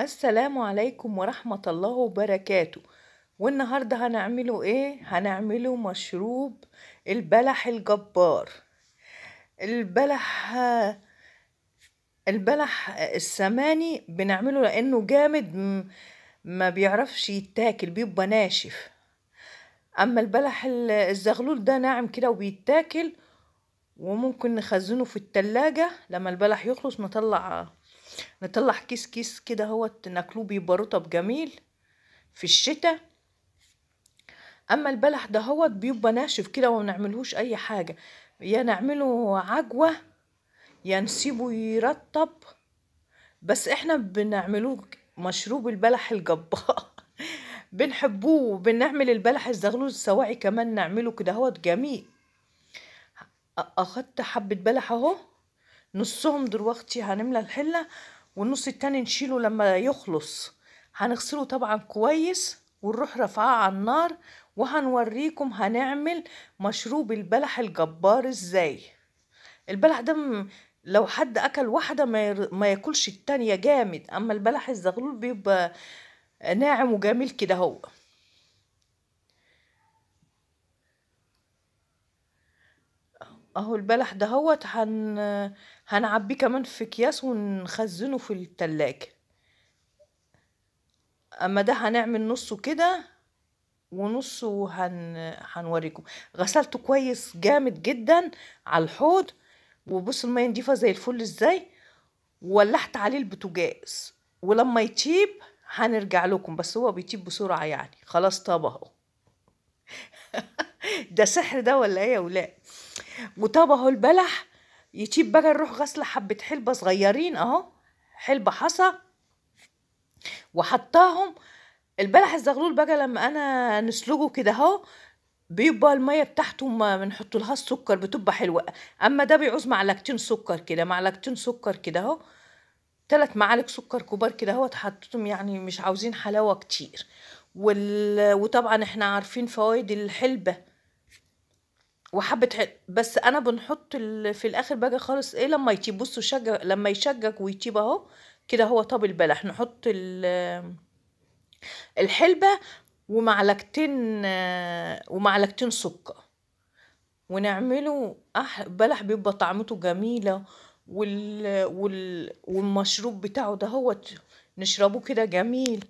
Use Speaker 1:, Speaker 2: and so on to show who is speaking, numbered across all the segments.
Speaker 1: السلام عليكم ورحمة الله وبركاته والنهاردة هنعمله ايه؟ هنعمله مشروب البلح الجبار البلح البلح السماني بنعمله لانه جامد ما بيعرفش يتاكل بيبقى ناشف اما البلح الزغلول ده ناعم كده وبيتاكل وممكن نخزنه في التلاجة لما البلح يخلص نطلع نطلع كيس كيس كده هو ناكلوه بيبقى رطب جميل في الشتاء اما البلح ده هوت بيبقى ناشف كده وما نعملهوش اي حاجه يا نعمله عجوه يا نسيبه يرطب بس احنا بنعملوه مشروب البلح الجبار بنحبوه وبنعمل البلح الزغلول السواعي كمان نعمله كده هوت جميل اخدت حبه بلح اهو نصهم دلوقتي هنملى الحلة والنص التاني نشيله لما يخلص هنغسله طبعا كويس ونروح رفعه على النار وهنوريكم هنعمل مشروب البلح الجبار ازاي البلح ده لو حد اكل واحده ما ياكلش التانية جامد اما البلح الزغلول بيبقى ناعم وجميل كده هو اهو البلح دهوت هن هنعبيه كمان في اكياس ونخزنه في التلاجة اما ده هنعمل نصه كده ونصه هن... هنوريكم غسلته كويس جامد جدا على الحوض وبص المية نضيفة زي الفل ازاي ولحت عليه البتجاز ولما يطيب هنرجع لكم بس هو بيطيب بسرعة يعني خلاص طاب اهو ده سحر ده ولا ايه يا ولاد اهو البلح يجيب بقى نروح غسل حبة حلبة صغيرين اهو حلبة حصى وحطاهم البلح الزغلول بقى لما انا نسلقه كده اهو بيبقى الميه بتاعته ما بنحط لها السكر بتبقى حلوه اما ده بيعوز معلقتين سكر كده معلقتين سكر كده اهو ثلاث معالق سكر كبار كده اهو اتحطتهم يعني مش عاوزين حلاوه كتير وال... وطبعا احنا عارفين فوائد الحلبه وحبة حل... بس انا بنحط ال... في الاخر بقى خالص ايه لما يطيب بصوا شج لما يشجك ويطيب اهو كده هو طاب البلح نحط ال... الحلبة ومعلقتين آه، ومعلقتين سكر ونعمله أح... بلح بيبقى طعمته جميلة وال... وال... والمشروب بتاعه ده هو نشربه كده جميل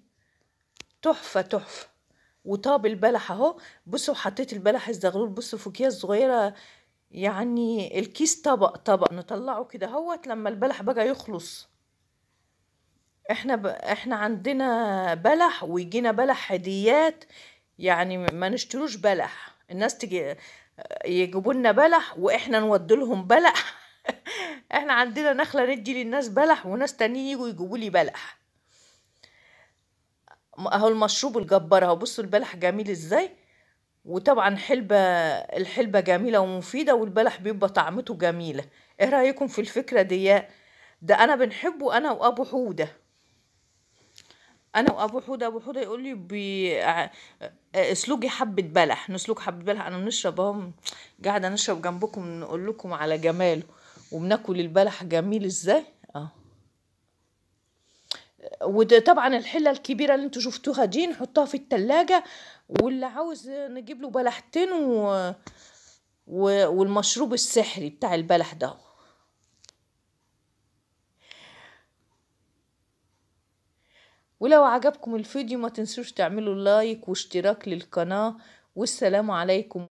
Speaker 1: تحفة تحفة وطاب البلح اهو بصوا حطيت البلح الزغلول بصوا في اكياس صغيره يعني الكيس طبق طبق نطلعه كده اهوت لما البلح بقى يخلص احنا ب... احنا عندنا بلح ويجينا بلح هديات يعني ما نشتروش بلح الناس تجي يجيبوا لنا بلح واحنا نودي لهم بلح احنا عندنا نخله ندي للناس بلح وناس تانيين يجوا يجيبوا لي بلح اهو المشروب الجبار اهو بصوا البلح جميل ازاي وطبعا حلبة الحلبة جميلة ومفيدة والبلح بيبقى طعمته جميلة ايه رأيكم في الفكرة دي ده انا بنحبه انا وابو حودة انا وابو حودة ابو حودة يقول لي بي... اسلوجي حبة بلح نسلوك حبة بلح انا بنشرب اهو قاعدة نشرب جنبكم نقول لكم على جماله وبناكل البلح جميل ازاي اهو وطبعا الحله الكبيره اللي انتوا شفتوها دي نحطها في التلاجة واللي عاوز نجيب له بلحتين و... و... والمشروب السحري بتاع البلح ده ولو عجبكم الفيديو ما تنسوش تعملوا لايك واشتراك للقناه والسلام عليكم